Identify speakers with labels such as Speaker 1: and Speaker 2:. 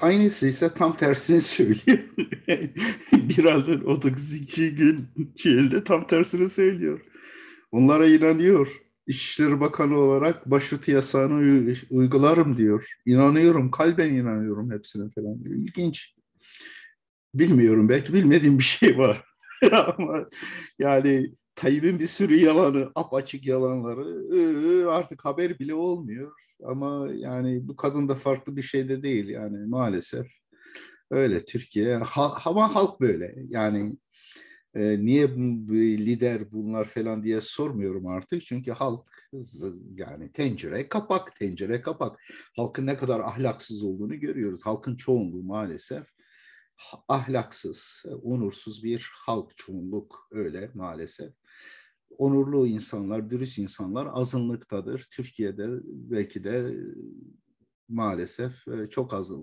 Speaker 1: Aynısı ise tam tersini söylüyor. bir aydan 32 gün ciğerde tam tersini söylüyor. Onlara inanıyor. İçişleri Bakanı olarak başörtü yasağını uygularım diyor. İnanıyorum, kalben inanıyorum hepsine falan diyor. İlginç. Bilmiyorum, belki bilmediğim bir şey var. Ama yani Tayyip'in bir sürü yalanı, apaçık yalanları ıı, artık haber bile olmuyor. Ama yani bu kadın da farklı bir şey de değil yani maalesef. Öyle Türkiye, ha, ama halk böyle. Yani e, niye bu, lider bunlar falan diye sormuyorum artık. Çünkü halk yani tencere kapak, tencere kapak. Halkın ne kadar ahlaksız olduğunu görüyoruz. Halkın çoğunluğu maalesef ahlaksız, onursuz bir halk çoğunluk öyle maalesef. Onurlu insanlar, dürüst insanlar azınlıktadır. Türkiye'de belki de maalesef e, çok azınlık.